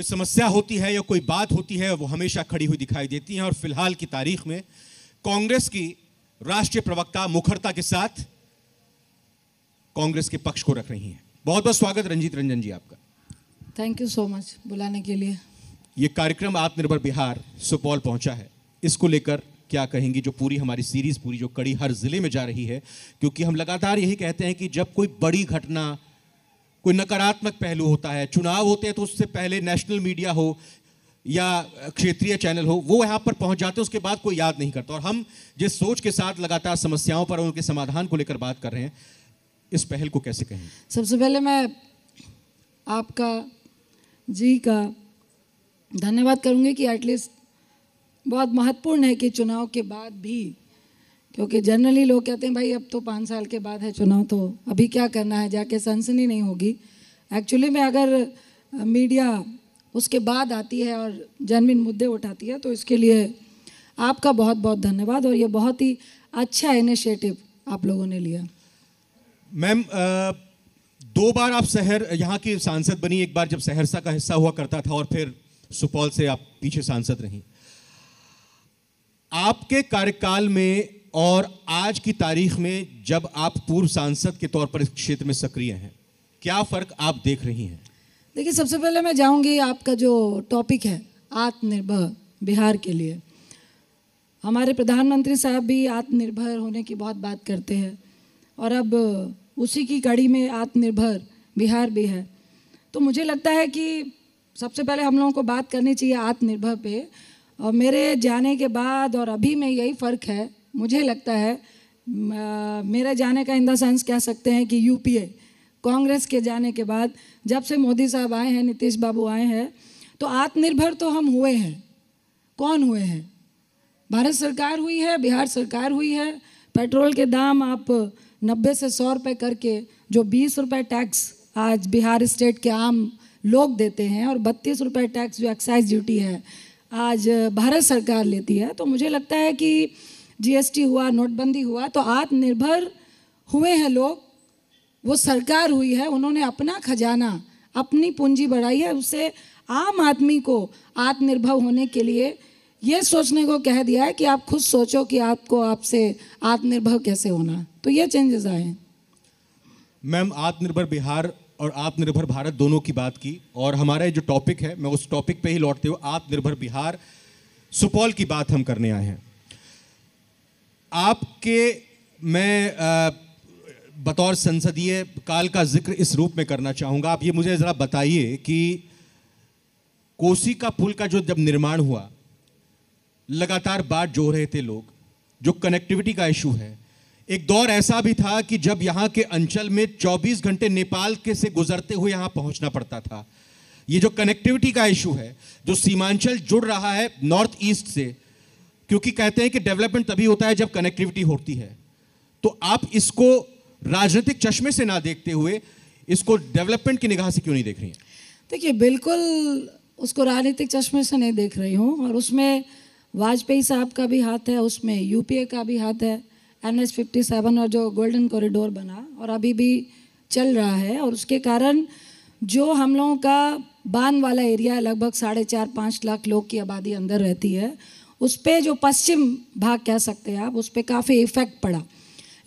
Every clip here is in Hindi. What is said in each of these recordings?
कोई समस्या होती है या कोई बात होती है वो हमेशा खड़ी हुई दिखाई देती है और फिलहाल की तारीख में कांग्रेस की राष्ट्रीय प्रवक्ता मुखरता के साथ कांग्रेस के पक्ष को रख रही हैं बहुत बहुत स्वागत रंजीत रंजन जी आपका थैंक यू सो मच बुलाने के लिए ये कार्यक्रम आत्मनिर्भर बिहार सुपौल पहुंचा है इसको लेकर क्या कहेंगी जो पूरी हमारी सीरीज पूरी जो कड़ी हर जिले में जा रही है क्योंकि हम लगातार यही कहते हैं कि जब कोई बड़ी घटना कोई नकारात्मक पहलू होता है चुनाव होते हैं तो उससे पहले नेशनल मीडिया हो या क्षेत्रीय चैनल हो वो यहाँ पर पहुँच जाते हैं उसके बाद कोई याद नहीं करता और हम जिस सोच के साथ लगातार समस्याओं पर उनके समाधान को लेकर बात कर रहे हैं इस पहल को कैसे कहें सबसे पहले मैं आपका जी का धन्यवाद करूँगी कि एटलीस्ट बहुत महत्वपूर्ण है कि चुनाव के बाद भी क्योंकि जनरली लोग कहते हैं भाई अब तो पाँच साल के बाद है चुनाव तो अभी क्या करना है जाके सनसनी नहीं होगी एक्चुअली में अगर मीडिया उसके बाद आती है और जनविन मुद्दे उठाती है तो इसके लिए आपका बहुत बहुत धन्यवाद और ये बहुत ही अच्छा इनिशिएटिव आप लोगों ने लिया मैम दो बार आप शहर यहाँ की सांसद बनी एक बार जब सहरसा का हिस्सा हुआ करता था और फिर सुपौल से आप पीछे सांसद रहीं आपके कार्यकाल में और आज की तारीख में जब आप पूर्व सांसद के तौर पर इस क्षेत्र में सक्रिय हैं क्या फ़र्क आप देख रही हैं देखिए सबसे पहले मैं जाऊंगी आपका जो टॉपिक है आत्मनिर्भर बिहार के लिए हमारे प्रधानमंत्री साहब भी आत्मनिर्भर होने की बहुत बात करते हैं और अब उसी की कड़ी में आत्मनिर्भर बिहार भी है तो मुझे लगता है कि सबसे पहले हम लोगों को बात करनी चाहिए आत्मनिर्भर पे और मेरे जाने के बाद और अभी में यही फ़र्क है मुझे लगता है मेरे जाने का इन द सेंस कह सकते हैं कि यूपीए कांग्रेस के जाने के बाद जब से मोदी साहब आए हैं नीतीश बाबू आए हैं तो आत्मनिर्भर तो हम हुए हैं कौन हुए हैं भारत सरकार हुई है बिहार सरकार हुई है पेट्रोल के दाम आप नब्बे से सौ रुपये करके जो बीस रुपये टैक्स आज बिहार स्टेट के आम लोग देते हैं और बत्तीस रुपये टैक्स जो एक्साइज ड्यूटी है आज भारत सरकार लेती है तो मुझे लगता है कि जीएसटी हुआ नोटबंदी हुआ तो आत्मनिर्भर हुए हैं लोग वो सरकार हुई है उन्होंने अपना खजाना अपनी पूंजी बढ़ाई है उसे आम आदमी को आत्मनिर्भर होने के लिए ये सोचने को कह दिया है कि आप खुद सोचो कि आपको आपसे आत्मनिर्भर कैसे होना तो ये चेंजेस आए हैं मैम आत्मनिर्भर बिहार और आत्मनिर्भर भारत दोनों की बात की और हमारा जो टॉपिक है मैं उस टॉपिक पे ही लौटते हुए आत्मनिर्भर बिहार सुपौल की बात हम करने आए हैं आपके मैं बतौर संसदीय काल का जिक्र इस रूप में करना चाहूँगा आप ये मुझे ज़रा बताइए कि कोसी का पुल का जो जब निर्माण हुआ लगातार बात जो रहे थे लोग जो कनेक्टिविटी का इशू है एक दौर ऐसा भी था कि जब यहाँ के अंचल में 24 घंटे नेपाल के से गुजरते हुए यहाँ पहुँचना पड़ता था ये जो कनेक्टिविटी का इशू है जो सीमांचल जुड़ रहा है नॉर्थ ईस्ट से क्योंकि कहते हैं कि डेवलपमेंट तभी होता है जब कनेक्टिविटी होती है तो आप इसको राजनीतिक चश्मे से ना देखते हुए इसको डेवलपमेंट की निगाह से क्यों नहीं देख रही हैं देखिए बिल्कुल उसको राजनीतिक चश्मे से नहीं देख रही हूँ और उसमें वाजपेयी साहब का भी हाथ है उसमें यूपीए का भी हाथ है एन एस फिफ्टी सेवन और जो गोल्डन कॉरिडोर बना और अभी भी चल रहा है और उसके कारण जो हम लोगों का बांध वाला एरिया लगभग साढ़े चार पाँच लाख लोग की आबादी अंदर रहती है उस पर जो पश्चिम भाग कह सकते हैं आप उस पर काफ़ी इफ़ेक्ट पड़ा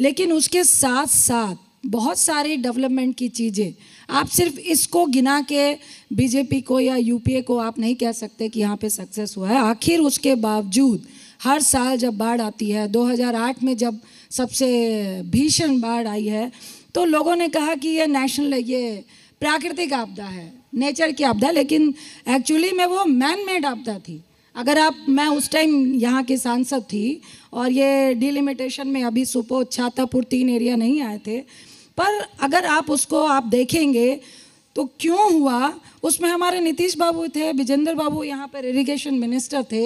लेकिन उसके साथ साथ बहुत सारी डेवलपमेंट की चीज़ें आप सिर्फ इसको गिना के बीजेपी को या यूपीए को आप नहीं कह सकते कि यहाँ पे सक्सेस हुआ है आखिर उसके बावजूद हर साल जब बाढ़ आती है 2008 में जब सबसे भीषण बाढ़ आई है तो लोगों ने कहा कि ये नेशनल ये प्राकृतिक आपदा है नेचर की आपदा लेकिन एक्चुअली में वो मैन मेड आपदा थी अगर आप मैं उस टाइम यहाँ की सांसद थी और ये डिलिमिटेशन में अभी सुपो छातापुर तीन एरिया नहीं आए थे पर अगर आप उसको आप देखेंगे तो क्यों हुआ उसमें हमारे नीतीश बाबू थे विजेंद्र बाबू यहाँ पर इरिगेशन मिनिस्टर थे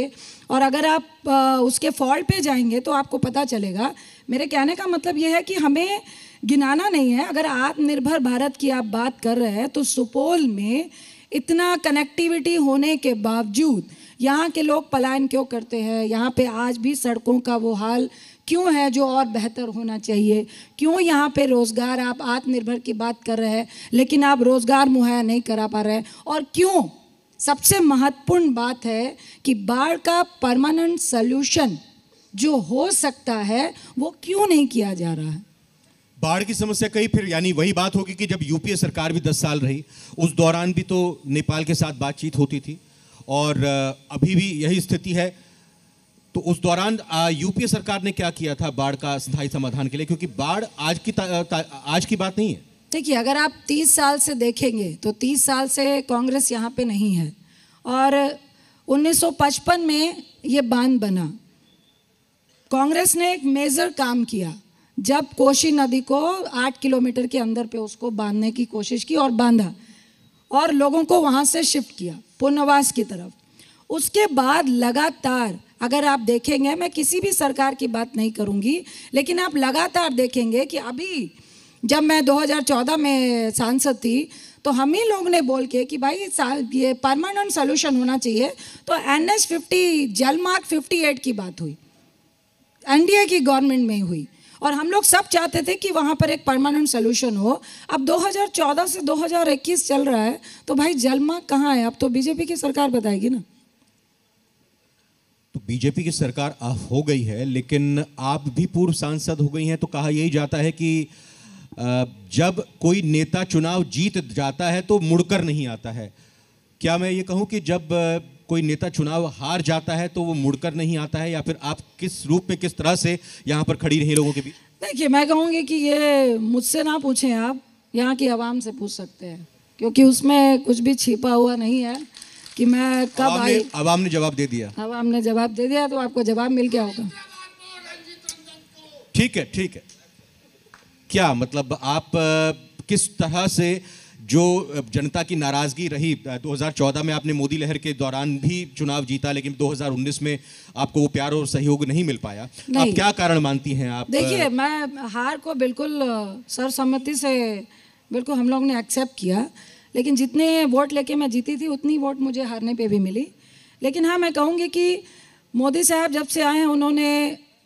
और अगर आप उसके फॉल्ट पे जाएंगे तो आपको पता चलेगा मेरे कहने का मतलब यह है कि हमें गिनाना नहीं है अगर आत्मनिर्भर भारत की आप बात कर रहे हैं तो सुपौल में इतना कनेक्टिविटी होने के बावजूद यहाँ के लोग पलायन क्यों करते हैं यहाँ पे आज भी सड़कों का वो हाल क्यों है जो और बेहतर होना चाहिए क्यों यहाँ पे रोज़गार आप आत्मनिर्भर की बात कर रहे हैं लेकिन आप रोज़गार मुहैया नहीं करा पा रहे हैं और क्यों सबसे महत्वपूर्ण बात है कि बाढ़ का परमानेंट सल्यूशन जो हो सकता है वो क्यों नहीं किया जा रहा है बाढ़ की समस्या कही फिर यानी वही बात होगी कि जब यूपीए सरकार भी 10 साल रही उस दौरान भी तो नेपाल के साथ बातचीत होती थी और अभी भी यही स्थिति है तो उस दौरान यूपीए सरकार ने क्या किया था बाढ़ का स्थायी समाधान के लिए क्योंकि बाढ़ आज की ता, ता, आज की बात नहीं है देखिए अगर आप 30 साल से देखेंगे तो 30 साल से कांग्रेस यहाँ पे नहीं है और 1955 में ये बांध बना कांग्रेस ने एक मेजर काम किया जब कोशी नदी को आठ किलोमीटर के अंदर पे उसको बांधने की कोशिश की और बांधा और लोगों को वहाँ से शिफ्ट किया पुनर्वास की तरफ उसके बाद लगातार अगर आप देखेंगे मैं किसी भी सरकार की बात नहीं करूँगी लेकिन आप लगातार देखेंगे कि अभी जब मैं 2014 में सांसद थी तो हम ही लोग ने बोल के कि भाई साल ये परमानेंट सोल्यूशन होना चाहिए तो एन एस फिफ्टी जलमार्ग फिफ्टी एट की बात हुई एनडीए की गवर्नमेंट में हुई और हम लोग सब चाहते थे कि वहाँ पर एक परमानेंट सोल्यूशन हो अब 2014 से 2021 चल रहा है तो भाई जलमा कहाँ है अब तो बीजेपी की सरकार बताएगी ना तो बीजेपी की सरकार हो गई है लेकिन आप भी पूर्व सांसद हो गई हैं तो कहा यही जाता है कि जब कोई नेता चुनाव जीत जाता है तो मुड़कर नहीं आता है क्या मैं ये कहूं कि जब कोई नेता चुनाव हार जाता है तो वो मुड़कर नहीं आता है या फिर आप किस रूप में किस तरह से यहाँ पर खड़ी रही लोगों के बीच देखिए मैं कहूँगी कि ये मुझसे ना पूछें आप यहाँ की आवाम से पूछ सकते हैं क्योंकि उसमें कुछ भी छिपा हुआ नहीं है कि मैं कब आई आवाम ने जवाब दे दिया आवाम ने जवाब दे दिया तो आपको जवाब मिल गया होगा ठीक है ठीक है क्या मतलब आप किस तरह से जो जनता की नाराज़गी रही 2014 में आपने मोदी लहर के दौरान भी चुनाव जीता लेकिन 2019 में आपको वो प्यार और सहयोग नहीं मिल पाया नहीं। आप क्या कारण मानती हैं आप देखिए मैं हार को बिल्कुल सर्वसम्मति से बिल्कुल हम लोग ने एक्सेप्ट किया लेकिन जितने वोट लेके मैं जीती थी उतनी वोट मुझे हारने पर भी मिली लेकिन हाँ मैं कहूँगी कि मोदी साहब जब से आए हैं उन्होंने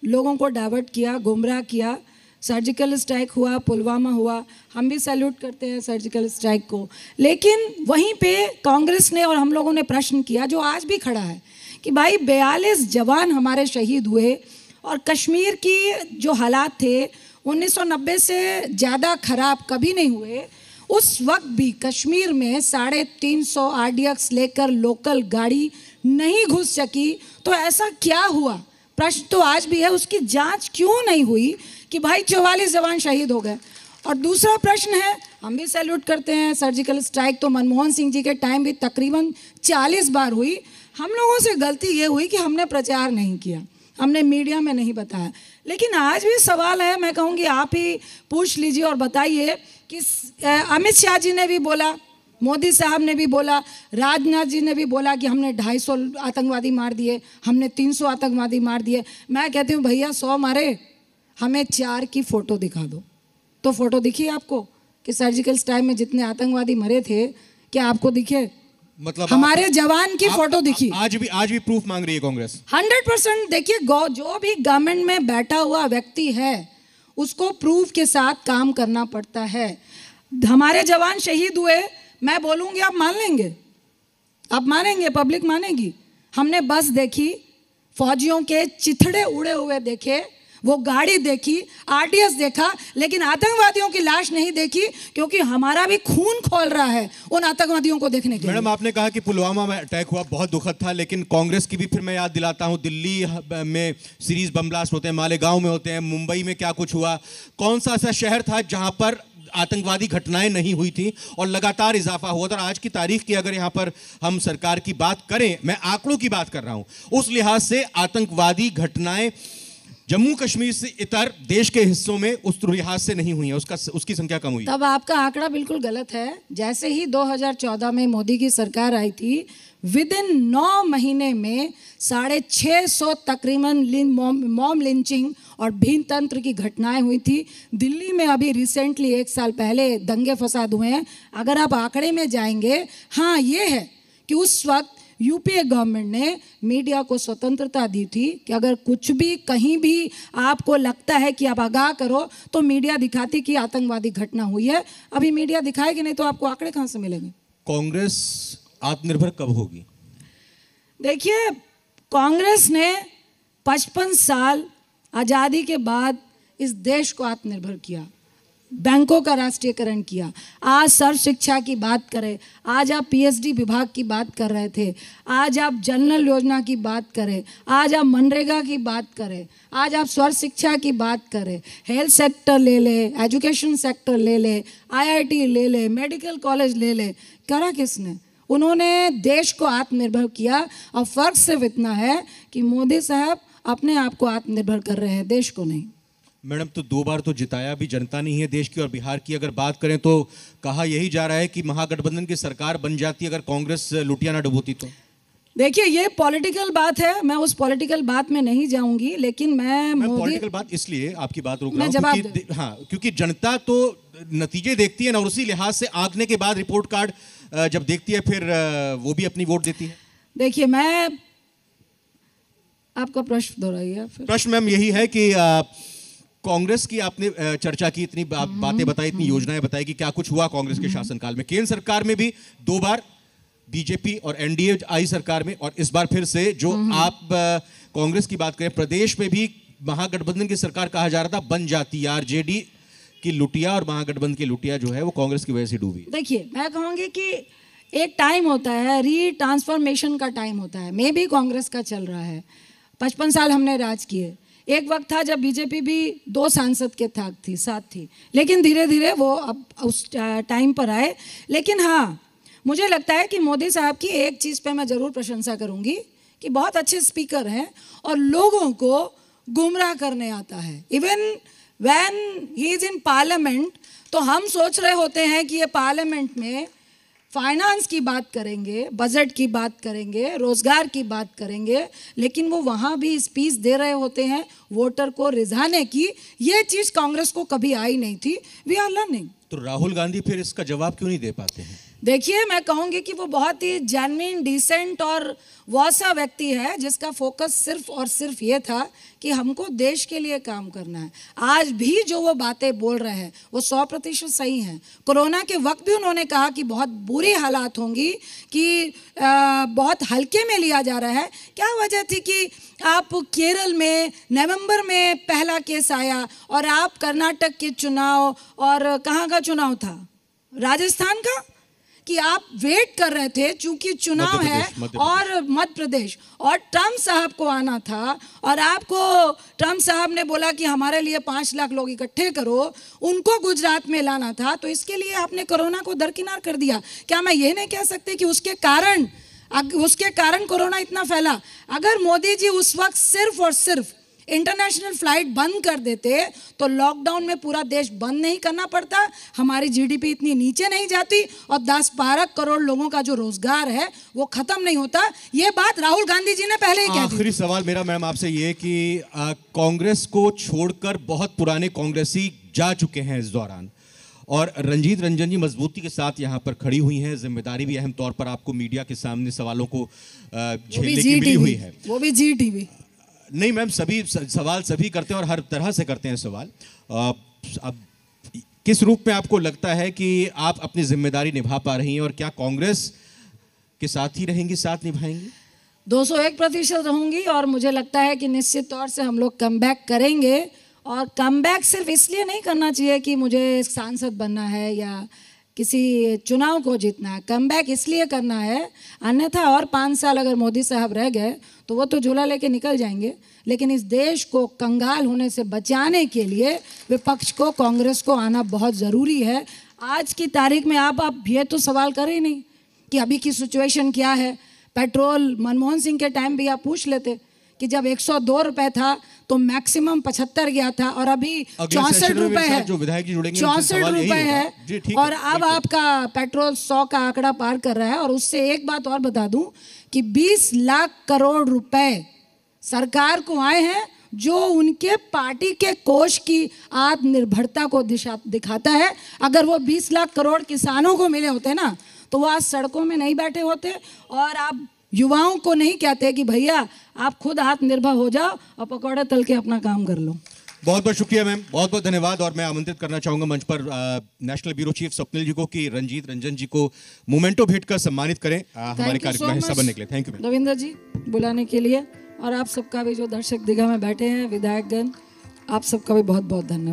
लोगों को डाइवर्ट किया गुमराह किया सर्जिकल स्ट्राइक हुआ पुलवामा हुआ हम भी सैल्यूट करते हैं सर्जिकल स्ट्राइक को लेकिन वहीं पे कांग्रेस ने और हम लोगों ने प्रश्न किया जो आज भी खड़ा है कि भाई बयालीस जवान हमारे शहीद हुए और कश्मीर की जो हालात थे 1990 से ज़्यादा खराब कभी नहीं हुए उस वक्त भी कश्मीर में साढ़े तीन सौ आर लेकर लोकल गाड़ी नहीं घुस सकी तो ऐसा क्या हुआ प्रश्न तो आज भी है उसकी जांच क्यों नहीं हुई कि भाई चौवालीस जवान शहीद हो गए और दूसरा प्रश्न है हम भी सैल्यूट करते हैं सर्जिकल स्ट्राइक तो मनमोहन सिंह जी के टाइम भी तकरीबन 40 बार हुई हम लोगों से गलती ये हुई कि हमने प्रचार नहीं किया हमने मीडिया में नहीं बताया लेकिन आज भी सवाल है मैं कहूँगी आप ही पूछ लीजिए और बताइए कि अमित शाह जी ने भी बोला मोदी साहब ने भी बोला राजनाथ जी ने भी बोला कि हमने 250 आतंकवादी मार दिए हमने 300 आतंकवादी मार दिए मैं कहती हूँ भैया सौ मारे हमें चार की फ़ोटो दिखा दो तो फ़ोटो दिखी आपको कि सर्जिकल स्ट्राइक में जितने आतंकवादी मरे थे क्या आपको दिखे मतलब हमारे आप, जवान की आप, फोटो दिखी आज भी आज भी प्रूफ मांग रही है कांग्रेस हंड्रेड परसेंट देखिए जो भी गवर्नमेंट में बैठा हुआ व्यक्ति है उसको प्रूफ के साथ काम करना पड़ता है हमारे जवान शहीद हुए मैं बोलूंगी आप मान लेंगे आप मानेंगे पब्लिक मानेगी हमने बस देखी फौजियों के चिथड़े उड़े हुए देखे वो गाड़ी देखी आरटीएस देखा लेकिन आतंकवादियों की लाश नहीं देखी क्योंकि हमारा भी खून खोल रहा है उन आतंकवादियों को देखने के मैडम आपने कहा कि पुलवामा में अटैक हुआ बहुत दुखद था लेकिन कांग्रेस की भी फिर मैं याद दिलाता हूँ दिल्ली में सीरीज बम ब्लास्ट होते हैं मालेगांव में होते हैं मुंबई में क्या कुछ हुआ कौन सा ऐसा शहर था जहाँ पर आतंकवादी घटनाएं नहीं हुई थी और लगातार इजाफा हुआ था और आज की तारीख की अगर यहाँ पर हम सरकार की बात करें मैं आंकड़ों की बात कर रहा हूँ उस लिहाज से आतंकवादी घटनाएं जम्मू कश्मीर से इतर देश के हिस्सों में उस लिहाज से नहीं हुई है उसका उसकी संख्या कम हुई तब आपका आंकड़ा बिल्कुल गलत है जैसे ही 2014 में मोदी की सरकार आई थी विद इन नौ महीने में साढ़े छः सौ तकरीबन मॉम लिंचिंग और भीन तंत्र की घटनाएं हुई थी दिल्ली में अभी रिसेंटली एक साल पहले दंगे फसाद हुए हैं अगर आप आंकड़े में जाएंगे हाँ ये है कि उस वक्त यूपीए गवर्नमेंट ने मीडिया को स्वतंत्रता दी थी कि अगर कुछ भी कहीं भी आपको लगता है कि आप आगाह करो तो मीडिया दिखाती कि आतंकवादी घटना हुई है अभी मीडिया दिखाएगी नहीं तो आपको आंकड़े कहां से मिलेंगे कांग्रेस आत्मनिर्भर कब होगी देखिए कांग्रेस ने पचपन साल आज़ादी के बाद इस देश को आत्मनिर्भर किया बैंकों का राष्ट्रीयकरण किया आज सर्व शिक्षा की बात करें आज आप पीएचडी विभाग की बात कर रहे थे आज आप जनरल योजना की बात करें आज आप मनरेगा की बात करें आज आप स्वर शिक्षा की बात करें हेल्थ सेक्टर ले ले एजुकेशन सेक्टर ले ले आईआईटी ले ले मेडिकल कॉलेज ले ले करा किसने उन्होंने देश को आत्मनिर्भर किया और फर्क सिर्फ इतना है कि मोदी साहब अपने आप को आत्मनिर्भर कर रहे हैं देश को नहीं मैडम तो दो बार तो जिताया भी जनता नहीं है देश की और बिहार की अगर बात करें तो कहा यही जा रहा है कि महागठबंधन की सरकार बन जाती अगर कांग्रेस लुटियाना डुबोती तो देखिए ये पॉलिटिकल बात है मैं उस पॉलिटिकल बात में नहीं जाऊंगी लेकिन मैं पॉलिटिकल बात इसलिए आपकी बात रोक रहा हूँ हाँ क्योंकि जनता तो नतीजे देखती है ना और उसी लिहाज से आंकने के बाद रिपोर्ट कार्ड जब देखती है फिर वो भी अपनी वोट देती है देखिए मैं आपका प्रश्न दोहराइए प्रश्न मैम यही है कि आ, कांग्रेस की आपने चर्चा की इतनी बा, हम्म, बातें बताई इतनी हम्म। योजनाएं बताई कि क्या कुछ हुआ कांग्रेस के हम्म। शासनकाल में केंद्र सरकार में भी दो बार बीजेपी और एनडीए आई सरकार में और इस बार फिर से जो आप कांग्रेस की बात करें प्रदेश में भी महागठबंधन की सरकार कहा जा रहा था बन जाती आरजेडी की लुटिया और महागठबंधन की लुटिया जो है वो कांग्रेस की वजह से डूबी देखिए मैं कहूंगी कि एक टाइम होता है री ट्रांसफॉर्मेशन का टाइम होता है मे भी कांग्रेस का चल रहा है पचपन साल हमने राज किए एक वक्त था जब बीजेपी भी दो सांसद के था थी साथ थी लेकिन धीरे धीरे वो अब उस टाइम पर आए लेकिन हाँ मुझे लगता है कि मोदी साहब की एक चीज़ पे मैं ज़रूर प्रशंसा करूँगी कि बहुत अच्छे स्पीकर हैं और लोगों को गुमराह करने आता है even when he is in parliament तो हम सोच रहे होते हैं कि ये पार्लियामेंट में फाइनेंस की बात करेंगे बजट की बात करेंगे रोजगार की बात करेंगे लेकिन वो वहाँ भी स्पीच दे रहे होते हैं वोटर को रिझाने की ये चीज़ कांग्रेस को कभी आई नहीं थी वी आर लर्निंग तो राहुल गांधी फिर इसका जवाब क्यों नहीं दे पाते हैं देखिए मैं कहूँगी कि वो बहुत ही जैनविन डिसेंट और वैसा व्यक्ति है जिसका फोकस सिर्फ और सिर्फ ये था कि हमको देश के लिए काम करना है आज भी जो वो बातें बोल रहे हैं वो सौ प्रतिशत सही हैं कोरोना के वक्त भी उन्होंने कहा कि बहुत बुरे हालात होंगी कि आ, बहुत हल्के में लिया जा रहा है क्या वजह थी कि आप केरल में नवंबर में पहला केस आया और आप कर्नाटक के चुनाव और कहाँ का चुनाव था राजस्थान का कि आप वेट कर रहे थे चूंकि चुनाव है और मध्य प्रदेश और ट्रम्प साहब को आना था और आपको ट्रम्प साहब ने बोला कि हमारे लिए पांच लाख लोग इकट्ठे करो उनको गुजरात में लाना था तो इसके लिए आपने कोरोना को दरकिनार कर दिया क्या मैं ये नहीं कह सकती कि उसके कारण उसके कारण कोरोना इतना फैला अगर मोदी जी उस वक्त सिर्फ और सिर्फ इंटरनेशनल फ्लाइट बंद कर देते तो लॉकडाउन में पूरा देश बंद नहीं करना पड़ता हमारी जीडीपी इतनी नीचे नहीं जाती और 10 बारह करोड़ लोगों का जो रोजगार है वो खत्म नहीं होता ये बात राहुल गांधी जी ने पहले ही आखिरी सवाल मेरा मैम आपसे ये कि कांग्रेस को छोड़कर बहुत पुराने कांग्रेसी जा चुके हैं इस दौरान और रंजीत रंजन जी मजबूती के साथ यहाँ पर खड़ी हुई हैं जिम्मेदारी भी अहम तौर पर आपको मीडिया के सामने सवालों को झेलने की मिली हुई है वो भी जी टीवी नहीं मैम सभी सवाल सभी करते हैं और हर तरह से करते हैं सवाल अब किस रूप में आपको लगता है कि आप अपनी जिम्मेदारी निभा पा रही हैं और क्या कांग्रेस के साथ ही रहेंगी साथ निभाएंगी 201 प्रतिशत रहूंगी और मुझे लगता है कि निश्चित तौर से हम लोग कम करेंगे और कम सिर्फ इसलिए नहीं करना चाहिए कि मुझे सांसद बनना है या किसी चुनाव को जीतना है कम इसलिए करना है अन्यथा और पाँच साल अगर मोदी साहब रह गए तो वो तो झूला लेके निकल जाएंगे लेकिन इस देश को कंगाल होने से बचाने के लिए विपक्ष को कांग्रेस को आना बहुत ज़रूरी है आज की तारीख में आप आप ये तो सवाल कर ही नहीं कि अभी की सिचुएशन क्या है पेट्रोल मनमोहन सिंह के टाइम भी आप पूछ लेते कि जब 102 रुपए था तो मैक्सिमम पचहत्तर गया था और अभी चौसठ रुपए है चौसठ रुपए है और अब आपका पेट्रोल सौ का आंकड़ा पार कर रहा है और उससे एक बात और बता दूं कि 20 लाख करोड़ रुपए सरकार को आए हैं जो उनके पार्टी के कोष की आत्मनिर्भरता को दिशा दिखाता है अगर वो 20 लाख करोड़ किसानों को मिले होते ना तो वो आज सड़कों में नहीं बैठे होते और आप युवाओं को नहीं कहते कि भैया आप खुद आत्मनिर्भर हो जाओ और पकौड़े तल के अपना काम कर लो बहुत बहुत शुक्रिया मैम बहुत बहुत धन्यवाद और मैं आमंत्रित करना चाहूंगा मंच पर आ, national bureau chief Swapnil ji को कि रंजीत रंजन जी को मोमेंटो भेंट कर सम्मानित करें आ, हमारे कार्यक्रम में हिस्सा बनने के लिए थैंक यू रविंद्र जी बुलाने के लिए और आप सबका भी जो दर्शक दिगा में बैठे हैं विधायकगण आप सबका भी बहुत बहुत धन्यवाद